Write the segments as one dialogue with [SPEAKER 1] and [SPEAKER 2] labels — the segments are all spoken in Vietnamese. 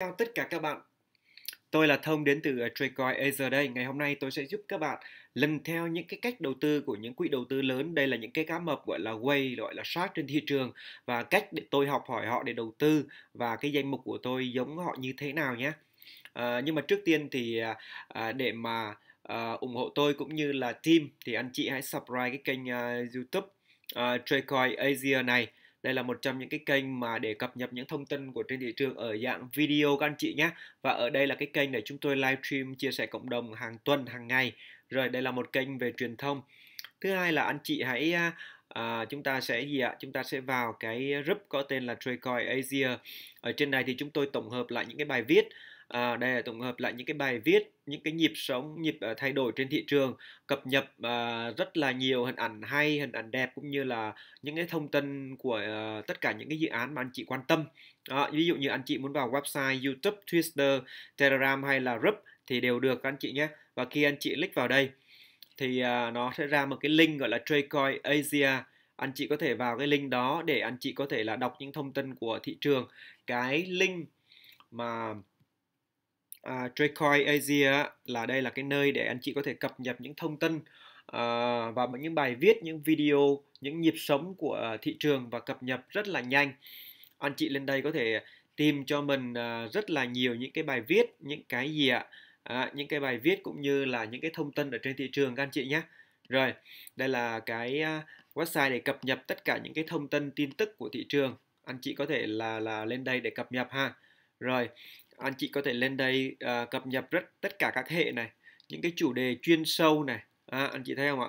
[SPEAKER 1] chào tất cả các bạn Tôi là Thông đến từ ờ, Tradecoin Asia đây Ngày hôm nay tôi sẽ giúp các bạn lần theo những cái cách đầu tư của những quỹ đầu tư lớn Đây là những cái cá mập gọi là way, gọi là shark trên thị trường Và cách để tôi học hỏi họ để đầu tư Và cái danh mục của tôi giống họ như thế nào nhé à, Nhưng mà trước tiên thì à, để mà à, ủng hộ tôi cũng như là team Thì anh chị hãy subscribe cái kênh à, youtube uh, Tradecoin Asia này đây là một trong những cái kênh mà để cập nhật những thông tin của trên thị trường ở dạng video các anh chị nhé. Và ở đây là cái kênh để chúng tôi live stream chia sẻ cộng đồng hàng tuần, hàng ngày. Rồi đây là một kênh về truyền thông. Thứ hai là anh chị hãy à, à chúng ta sẽ gì ạ chúng ta sẽ vào cái group có tên là Tradecoin Asia ở trên này thì chúng tôi tổng hợp lại những cái bài viết À, đây là tổng hợp lại những cái bài viết, những cái nhịp sống, nhịp uh, thay đổi trên thị trường, cập nhật uh, rất là nhiều hình ảnh hay, hình ảnh đẹp cũng như là những cái thông tin của uh, tất cả những cái dự án mà anh chị quan tâm. À, ví dụ như anh chị muốn vào website, YouTube, Twitter, Telegram hay là group thì đều được anh chị nhé. Và khi anh chị click vào đây thì uh, nó sẽ ra một cái link gọi là Tradecoin Asia anh chị có thể vào cái link đó để anh chị có thể là đọc những thông tin của thị trường cái link mà uh, Dracoy Asia là đây là cái nơi để anh chị có thể cập nhật những thông tin uh, và những bài viết, những video, những nhịp sống của thị trường và cập nhật rất là nhanh. Anh chị lên đây có thể tìm cho mình uh, rất là nhiều những cái bài viết, những cái gì ạ, à, những cái bài viết cũng như là những cái thông tin ở trên thị trường các anh chị nhé. Rồi, đây là cái à, website để cập nhật tất cả những cái thông tin tin tức của thị trường. Anh chị có thể là là lên đây để cập nhật ha. Rồi, anh chị có thể lên đây uh, cập nhật rất tất cả các hệ này những cái chủ đề chuyên sâu này à, anh chị thấy không ạ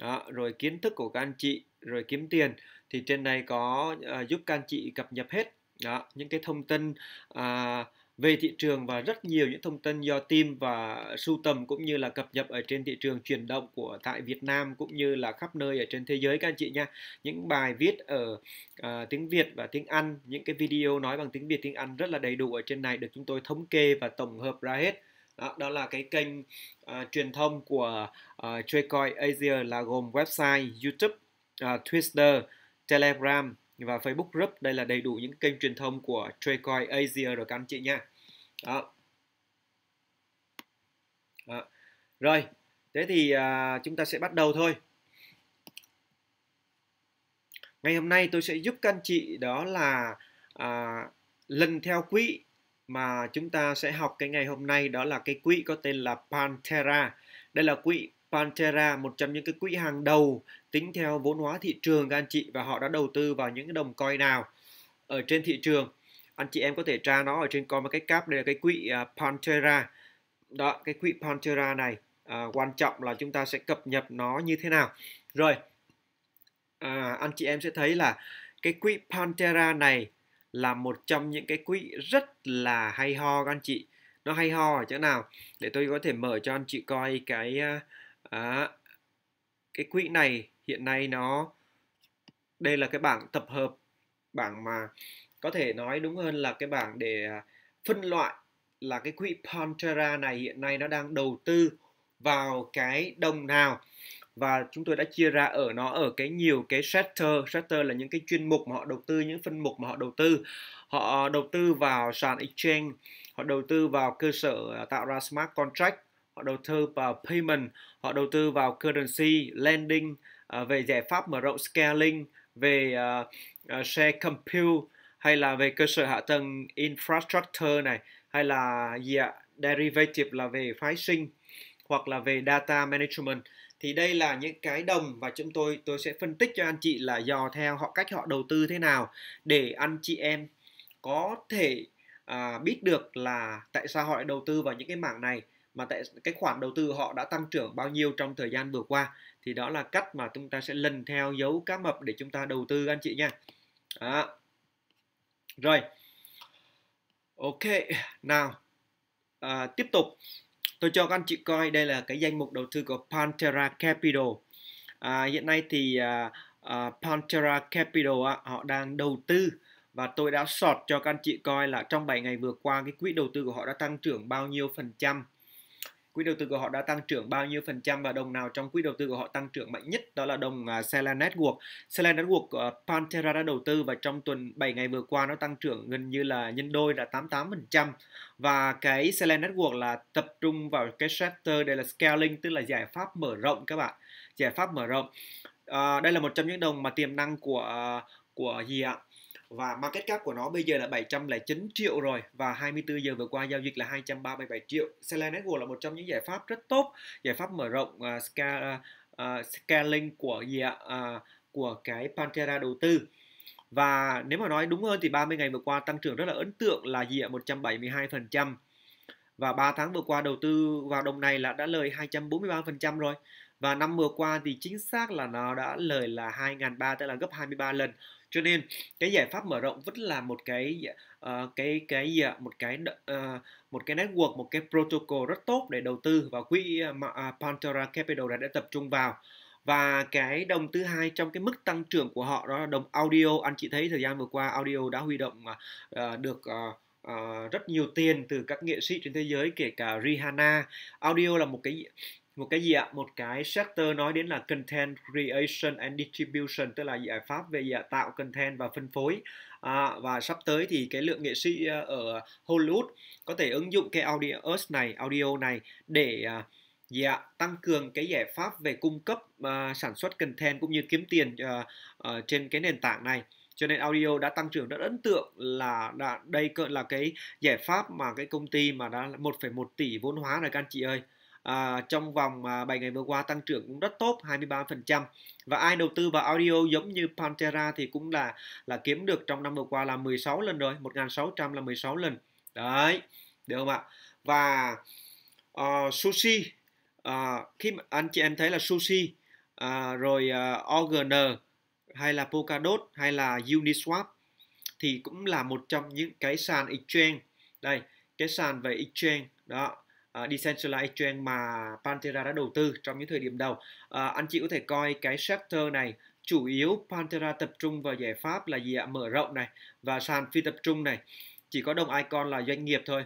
[SPEAKER 1] đó, rồi kiến thức của các anh chị rồi kiếm tiền thì trên này có uh, giúp các anh chị cập nhật hết đó, những cái thông tin uh, về thị trường và rất nhiều những thông tin do team và sưu tầm cũng như là cập nhật ở trên thị trường chuyển động của tại Việt Nam cũng như là khắp nơi ở trên thế giới các anh chị nha. Những bài viết ở à, tiếng Việt và tiếng Anh, những cái video nói bằng tiếng Việt tiếng Anh rất là đầy đủ ở trên này được chúng tôi thống kê và tổng hợp ra hết. Đó, đó là cái kênh à, truyền thông của à, Tradecoin Asia là gồm website, YouTube, à, Twitter, Telegram và Facebook Group. Đây là đầy đủ những kênh truyền thông của Tradecoin Asia rồi các anh chị nha đó. đó rồi thế thì à, chúng ta sẽ bắt đầu thôi ngày hôm nay tôi sẽ giúp các anh chị đó là à, lần theo quỹ mà chúng ta sẽ học cái ngày hôm nay đó là cái quỹ có tên là Pantera đây là quỹ Pantera một trong những cái quỹ hàng đầu tính theo vốn hóa thị trường các anh chị và họ đã đầu tư vào những đồng coin nào ở trên thị trường anh chị em có thể tra nó ở trên con cái cáp đây là cái quỹ à, Pantera đó cái quỹ Pantera này à, quan trọng là chúng ta sẽ cập nhật nó như thế nào rồi à, anh chị em sẽ thấy là cái quỹ Pantera này là một trong những cái quỹ rất là hay ho các anh chị nó hay ho ở chỗ nào để tôi có thể mở cho anh chị coi cái à, à cái quỹ này hiện nay nó đây là cái bảng tập hợp bảng mà có thể nói đúng hơn là cái bảng để à, phân loại là cái quỹ Pantera này hiện nay nó đang đầu tư vào cái đồng nào và chúng tôi đã chia ra ở nó ở cái nhiều cái sector sector là những cái chuyên mục mà họ đầu tư những phân mục mà họ đầu tư họ đầu tư vào sàn exchange họ đầu tư vào cơ sở à, tạo ra smart contract họ đầu tư vào payment họ đầu tư vào currency lending à, về giải pháp mở rộng scaling về share compute hay là về cơ sở hạ tầng infrastructure này hay là gì ạ derivative là về phái sinh hoặc là về data management thì đây là những cái đồng và chúng tôi tôi sẽ phân tích cho anh chị là dò theo họ cách họ đầu tư thế nào để anh chị em có thể à, biết được là tại sao họ lại đầu tư vào những cái mảng này mà tại cái khoản đầu tư họ đã tăng trưởng bao nhiêu trong thời gian vừa qua thì đó là cách mà chúng ta sẽ lần theo dấu cá mập để chúng ta đầu tư anh chị nha. Đó rồi ok nào à, tiếp tục tôi cho các anh chị coi đây là cái danh mục đầu tư của Pantera Capital à, hiện nay thì à, à, Pantera Capital à, họ đang đầu tư và tôi đã sọt cho các anh chị coi là trong 7 ngày vừa qua cái quỹ đầu tư của họ đã tăng trưởng bao nhiêu phần trăm quỹ đầu tư của họ đã tăng trưởng bao nhiêu phần trăm và đồng nào trong quỹ đầu tư của họ tăng trưởng mạnh nhất đó là đồng uh, à, Celent Network. Celent Network uh, Pantera đã đầu tư và trong tuần 7 ngày vừa qua nó tăng trưởng gần như là nhân đôi là 88% và cái Celent Network là tập trung vào cái sector đây là scaling tức là giải pháp mở rộng các bạn. Giải pháp mở rộng. Uh, đây là một trong những đồng mà tiềm năng của à, của gì ạ? và market cap của nó bây giờ là 709 triệu rồi và 24 giờ vừa qua giao dịch là 237 triệu. Seller Network là một trong những giải pháp rất tốt, giải pháp mở rộng uh, à, scale, uh, à, scaling của gì ạ? Uh, của cái Pantera đầu tư. Và nếu mà nói đúng hơn thì 30 ngày vừa qua tăng trưởng rất là ấn tượng là gì ạ? 172% và 3 tháng vừa qua đầu tư vào đồng này là đã lời 243% rồi và năm vừa qua thì chính xác là nó đã lời là 2.300 tức là gấp 23 lần cho nên cái giải pháp mở rộng vẫn là một cái uh, cái cái gì một cái uh, một cái network một cái protocol rất tốt để đầu tư và quỹ uh, ờ, à, Pantera Capital đã, đã tập trung vào và cái đồng thứ hai trong cái mức tăng trưởng của họ đó là đồng audio anh chị thấy thời gian vừa qua audio đã huy động uh, được uh, Uh, rất nhiều tiền từ các nghệ sĩ trên thế giới kể cả Rihanna. Audio là một cái một cái gì ạ một cái sector nói đến là content creation and distribution tức là giải pháp về gì ạ? tạo content và phân phối à, và sắp tới thì cái lượng nghệ sĩ ờ, ở Hollywood có thể ứng dụng cái audio này audio này để à, Dạ, tăng cường cái giải pháp về cung cấp uh, sản xuất content cũng như kiếm tiền uh, uh, trên cái nền tảng này. Cho nên audio đã tăng trưởng rất ấn tượng là đã đây là cái giải pháp mà cái công ty mà đã 1,1 tỷ vốn hóa rồi các anh chị ơi à, trong vòng à, 7 ngày vừa qua tăng trưởng cũng rất tốt 23% và ai đầu tư vào audio giống như Pantera thì cũng là là kiếm được trong năm vừa qua là 16 lần rồi 1.600 là 16 lần đấy được không ạ và uh, sushi uh, khi mà anh chị em thấy là sushi uh, rồi uh, OGN hay là Polkadot hay là Uniswap thì cũng là một trong những cái sàn exchange đây cái sàn về exchange đó À, decentralized Exchange mà Pantera đã đầu tư trong những thời điểm đầu. Uh, anh chị có thể coi cái sector này chủ yếu Pantera tập trung vào giải pháp là gì ạ? Mở rộng này và sàn phi tập trung này. Chỉ có đồng icon là doanh nghiệp thôi.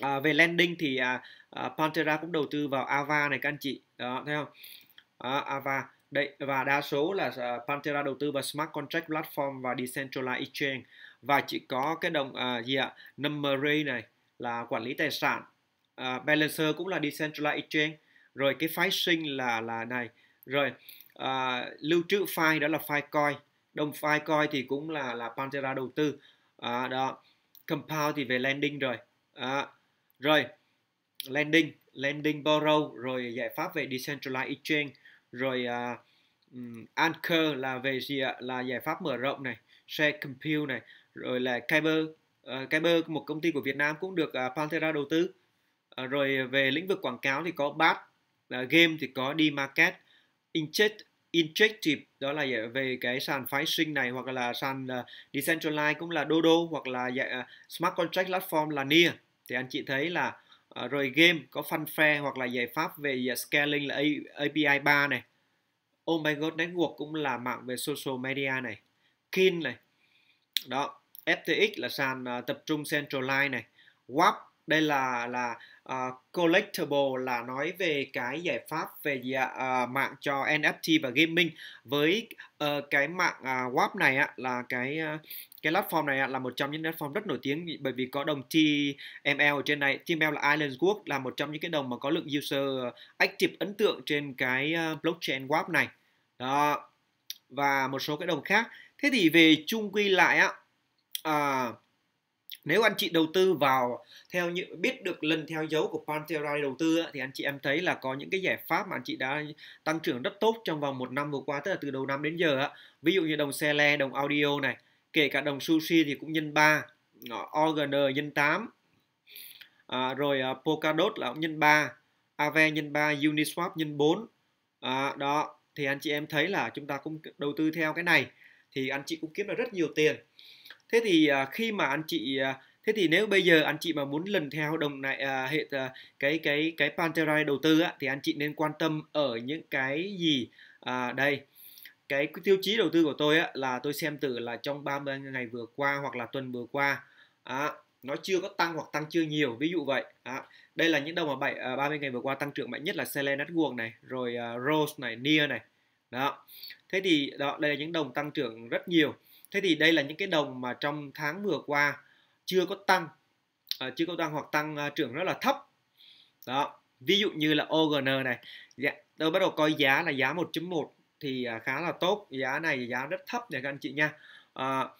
[SPEAKER 1] À, về lending thì à, à, Pantera cũng đầu tư vào Ava này các anh chị. Đó, thấy không? À, Ava. đây và đa số là à, Pantera đầu tư vào Smart Contract Platform và Decentralized Exchange. Và chỉ có cái đồng à, gì ạ? Number này là quản lý tài sản uh, balancer cũng là decentralized exchange rồi cái phái sinh là là này rồi uh, lưu trữ file đó là file coin đồng file coin thì cũng là là pantera đầu tư à, đó compound thì về lending rồi à, rồi lending lending borrow rồi giải pháp về decentralized exchange rồi uh, um, anchor là về gì ạ là giải pháp mở rộng này share compute này rồi là kyber uh, kyber một công ty của Việt Nam cũng được uh, Pantera đầu tư Ờ, rồi về lĩnh vực quảng cáo thì có bat là game thì có đi market inject Injective đó là về cái sàn phái sinh này hoặc là sàn ờ, decentralized cũng là Dodo hoặc là uh, Smart Contract Platform là Near thì anh chị thấy là rồi game có Fanfare hoặc là giải pháp về dạ, scaling là API 3 này Oh my god Network cũng là mạng về social media này Kin này đó FTX là sàn tập trung Centralized này WAP đây là là uh, collectible là nói về cái giải pháp về Uh, mạng cho NFT và gaming với uh, cái mạng uh, à, WAP này á, là cái uh, cái platform này là một trong những platform rất nổi tiếng bởi vì có đồng TML ở trên này TML là Island Work là một trong những cái đồng mà có lượng user active ấn tượng trên cái blockchain WAP này đó và một số cái đồng khác thế thì về chung quy lại á uh, nếu anh chị đầu tư vào theo những biết được lần theo dấu của Pantera đầu tư thì anh chị em thấy là có những cái giải pháp mà anh chị đã tăng trưởng rất tốt trong vòng một năm vừa qua tức là từ đầu năm đến giờ ví dụ như đồng xe le đồng audio này kể cả đồng sushi thì cũng nhân 3 orgn nhân 8 à, rồi uh, Polkadot là cũng nhân 3 Aave nhân 3 Uniswap nhân 4 à, đó thì anh chị em thấy là chúng ta cũng đầu tư theo cái này thì anh chị cũng kiếm được rất nhiều tiền thế thì à, khi mà anh chị à, thế thì nếu bây giờ anh chị mà muốn lần theo đồng này à, hệ à, cái cái cái Pantera đầu tư á, thì anh chị nên quan tâm ở những cái gì à, đây cái tiêu chí đầu tư của tôi á, là tôi xem từ là trong 30 ngày vừa qua hoặc là tuần vừa qua á nó chưa có tăng hoặc tăng chưa nhiều ví dụ vậy á đây là những đồng mà bảy à, 30 ngày vừa qua tăng trưởng mạnh nhất là Sele Network này rồi à, Rose này Near này đó thế thì đó đây là những đồng tăng trưởng rất nhiều Thế thì đây là những cái đồng mà trong tháng vừa qua chưa có tăng, uh, chưa có tăng hoặc tăng uh, trưởng rất là thấp. Đó, ví dụ như là OGN này, dạ, tôi bắt đầu coi giá là giá 1.1 thì uh, khá là tốt, giá này giá rất thấp nha các anh chị nha. Uh,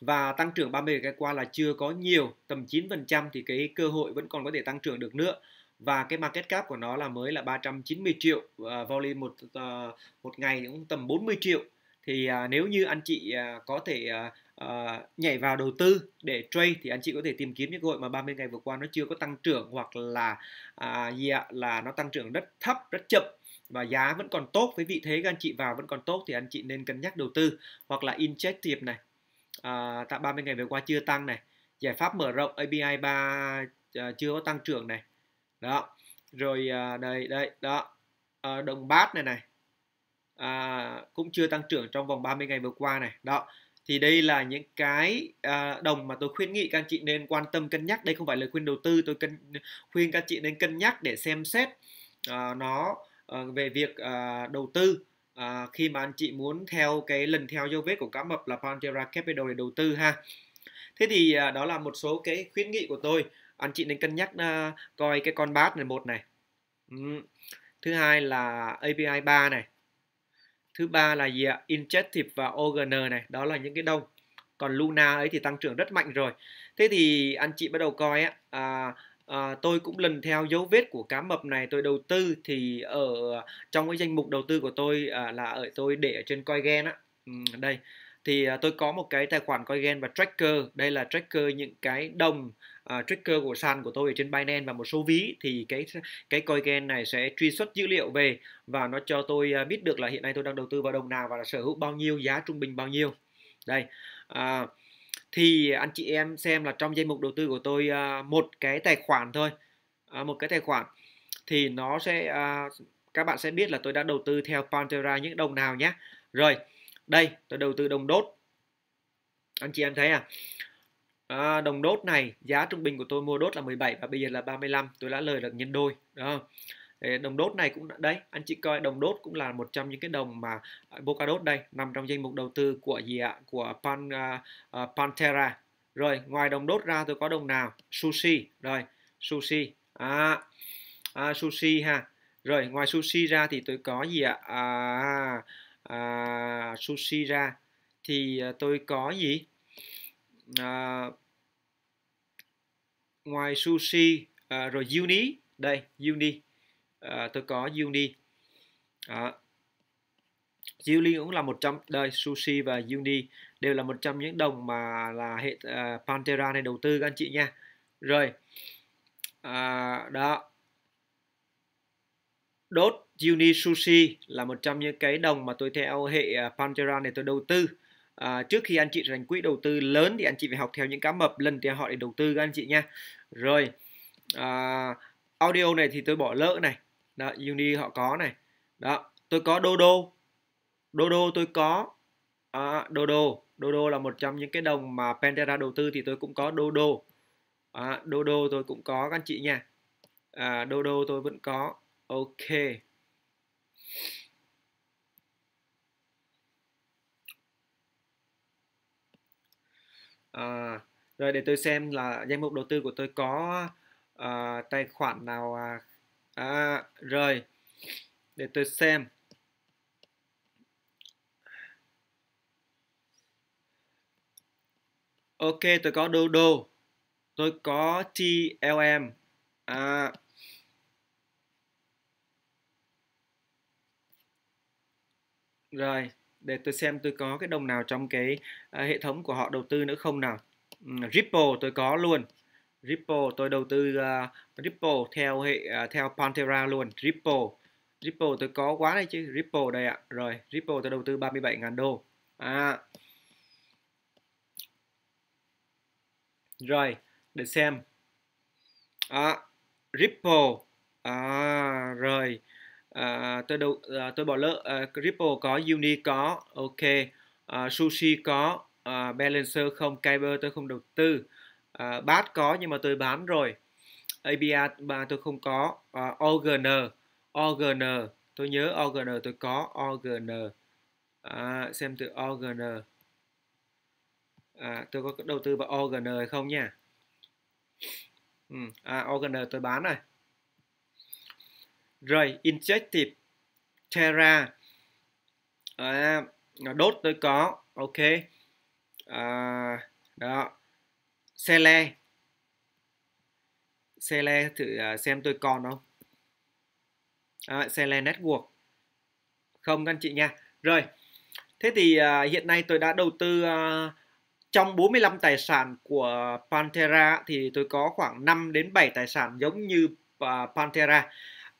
[SPEAKER 1] và tăng trưởng 30 ngày qua là chưa có nhiều, tầm 9% thì cái cơ hội vẫn còn có thể tăng trưởng được nữa và cái market cap của nó là mới là 390 triệu, uh, volume một uh, một ngày cũng tầm 40 triệu thì à, nếu như anh chị à, có thể à, à, nhảy vào đầu tư để trade thì anh chị có thể tìm kiếm những cơ hội mà 30 ngày vừa qua nó chưa có tăng trưởng hoặc là à, gì ạ là nó tăng trưởng rất thấp rất chậm và giá vẫn còn tốt với vị thế các anh chị vào vẫn còn tốt thì anh chị nên cân nhắc đầu tư hoặc là in check tiệp này à, tại 30 ngày vừa qua chưa tăng này giải pháp mở rộng API 3 à, chưa có tăng trưởng này đó rồi à, đây đây đó à, đồng bát này này à, cũng chưa tăng trưởng trong vòng 30 ngày vừa qua này đó thì đây là những cái à, đồng mà tôi khuyên nghị các anh chị nên quan tâm cân nhắc đây không phải lời khuyên đầu tư tôi cân, khuyên các anh chị nên cân nhắc để xem xét à, nó à, về việc à, đầu tư à, khi mà anh chị muốn theo cái lần theo dấu vết của cá mập là Pantera Capital để đầu tư ha thế thì à, đó là một số cái khuyến nghị của tôi anh chị nên cân nhắc à, coi cái con bát này một này ừ. thứ hai là API 3 này thứ ba là gì ạ injective và OGN này đó là những cái đông còn luna ấy thì tăng trưởng rất mạnh rồi thế thì anh chị bắt đầu coi á à, à, tôi cũng lần theo dấu vết của cá mập này tôi đầu tư thì ở trong cái danh mục đầu tư của tôi à, là ở tôi để ở trên coi gen á ừ, đây thì à, tôi có một cái tài khoản coi gen và tracker đây là tracker những cái đồng uh, à, tracker của sàn của tôi ở trên Binance và một số ví thì cái cái CoinGen này sẽ truy xuất dữ liệu về và nó cho tôi uh, biết được là hiện nay tôi đang đầu tư vào đồng nào và sở hữu bao nhiêu giá trung bình bao nhiêu đây uh, thì anh chị em xem là trong danh mục đầu tư của tôi uh, một cái tài khoản thôi uh, một cái tài khoản thì nó sẽ uh, các bạn sẽ biết là tôi đã đầu tư theo Pantera những đồng nào nhé rồi đây tôi đầu tư đồng đốt anh chị em thấy à à, đồng đốt này giá trung bình của tôi mua đốt là 17 và bây giờ là 35 tôi đã lời được nhân đôi đó đồng đốt này cũng đấy anh chị coi đồng đốt cũng là một trong những cái đồng mà Polkadot à, đây nằm trong danh mục đầu tư của gì ạ của Pan uh, Pantera rồi ngoài đồng đốt ra tôi có đồng nào sushi rồi sushi à, à sushi ha rồi ngoài sushi ra thì tôi có gì ạ à, à, sushi ra thì tôi có gì à, ngoài sushi à, rồi uni đây uni à, tôi có uni à, uni cũng là một trong đây sushi và uni đều là một trong những đồng mà là hệ à, pantera này đầu tư các anh chị nha rồi à, đó đốt uni sushi là một trong những cái đồng mà tôi theo hệ à, pantera này tôi đầu tư à, trước khi anh chị dành quỹ đầu tư lớn thì anh chị phải học theo những cá mập lần theo họ để đầu tư các anh chị nha rồi à, audio này thì tôi bỏ lỡ này đó uni họ có này đó tôi có đô đô đô đô tôi có à, đô đô là một trong những cái đồng mà pantera đầu tư thì tôi cũng có đô đô à, đô tôi cũng có các anh chị nha à, đô tôi vẫn có ok à, rồi để tôi xem là danh mục đầu tư của tôi có à, tài khoản nào à, à, rồi để tôi xem ok tôi có đô đô tôi có TLM à, rồi để tôi xem tôi có cái đồng nào trong cái uh, hệ thống của họ đầu tư nữa không nào ừ, Ripple tôi có luôn Ripple tôi đầu tư uh, Ripple theo hệ uh, theo Pantera luôn Ripple Ripple tôi có quá đây chứ Ripple đây ạ rồi Ripple tôi đầu tư 37.000 đô à rồi để xem à, Ripple à, rồi à, tôi đâu à, tôi bỏ lỡ à, Ripple có Uni có ok à, Sushi có à, Balancer không Kyber tôi không đầu tư à, Bát có nhưng mà tôi bán rồi ABA mà tôi không có à, OGN OGN tôi nhớ OGN tôi có OGN à, xem từ OGN à, tôi có đầu tư vào OGN hay không nha ừ, à, OGN tôi bán rồi rồi injective terra à, đốt tôi có ok à, đó sele sele thử à, xem tôi còn không à, sele network không anh chị nha rồi thế thì à, hiện nay tôi đã đầu tư à, trong 45 tài sản của Pantera thì tôi có khoảng 5 đến 7 tài sản giống như uh, Pantera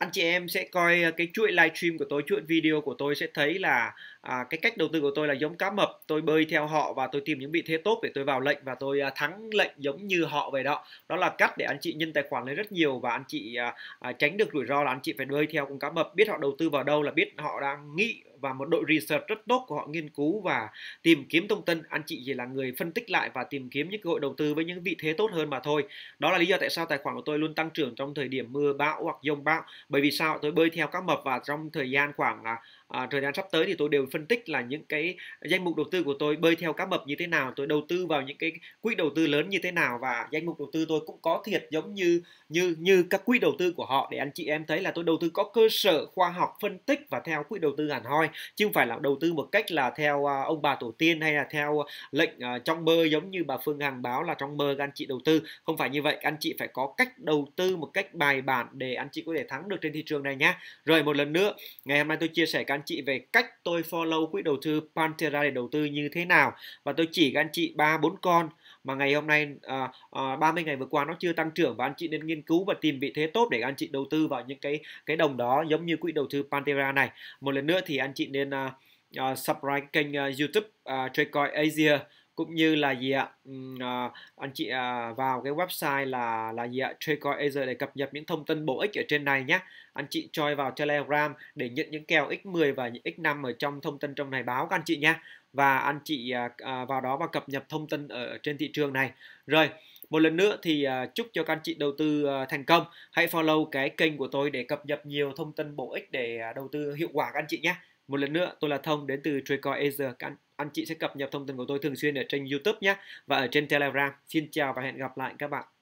[SPEAKER 1] anh chị em sẽ coi ờ, cái chuỗi livestream của tôi, chuỗi video của tôi sẽ thấy là à, cái cách đầu tư của tôi là giống cá mập, tôi bơi theo họ và tôi tìm những vị thế tốt để tôi vào lệnh và tôi à, thắng lệnh giống như họ vậy đó. Đó là cách để anh chị nhân tài khoản lên rất nhiều và anh chị à, à, tránh được rủi ro là anh chị phải bơi theo con cá mập, biết họ đầu tư vào đâu là biết họ đang nghĩ và một đội research rất tốt của họ nghiên cứu và tìm kiếm thông tin anh chị chỉ là người phân tích lại và tìm kiếm những cơ hội đầu tư với những vị thế tốt hơn mà thôi đó là lý do tại sao tài khoản của tôi luôn tăng trưởng trong thời điểm mưa bão hoặc dông bão bởi vì sao tôi bơi theo các mập và trong thời gian khoảng à, à, thời gian sắp tới thì tôi đều phân tích là những cái danh mục đầu tư của tôi bơi theo cá mập như thế nào tôi đầu tư vào những cái quỹ đầu tư lớn như thế nào và danh mục đầu tư tôi cũng có thiệt giống như như như các quỹ đầu tư của họ để anh chị em thấy là tôi đầu tư có cơ sở khoa học phân tích và theo quỹ đầu tư hẳn hoi chứ không phải là đầu tư một cách là theo ờ, ông bà tổ tiên hay là theo lệnh ờ, trong mơ giống như bà Phương Hằng báo là trong mơ các anh chị đầu tư không phải như vậy anh chị phải có cách đầu tư một cách bài bản để anh chị có thể thắng được trên thị trường này nhá rồi một lần nữa ngày hôm nay tôi chia sẻ các anh chị về cách tôi follow quỹ đầu tư Pantera để đầu tư như thế nào và tôi chỉ các anh chị ba bốn con mà ngày hôm nay à, à, 30 ngày vừa qua nó chưa tăng trưởng và anh chị nên nghiên cứu và tìm vị thế tốt để anh chị đầu tư vào những cái cái đồng đó giống như quỹ đầu tư Pantera này một lần nữa thì anh chị nên à, uh, subscribe kênh uh, YouTube uh, Tradecoin Asia cũng như là gì ạ à, anh chị à, vào cái website là là gì ạ Tradecoin Asia để cập nhật những thông tin bổ ích ở trên này nhé anh chị choi vào Telegram để nhận những kèo x10 và những x5 ở trong thông tin trong này báo các anh chị nhé và anh chị à, à, vào đó và cập nhật thông tin ở trên thị trường này rồi một lần nữa thì à, chúc cho các anh chị đầu tư à, thành công. Hãy follow cái kênh của tôi để cập nhật nhiều thông tin bổ ích để đầu tư hiệu quả các anh chị nhé. Một lần nữa, tôi là Thông đến từ Tradecoin Asia. Các anh anh chị sẽ cập nhật thông tin của tôi thường xuyên ở trên YouTube nhé và ở trên Telegram. Xin chào và hẹn gặp lại các bạn.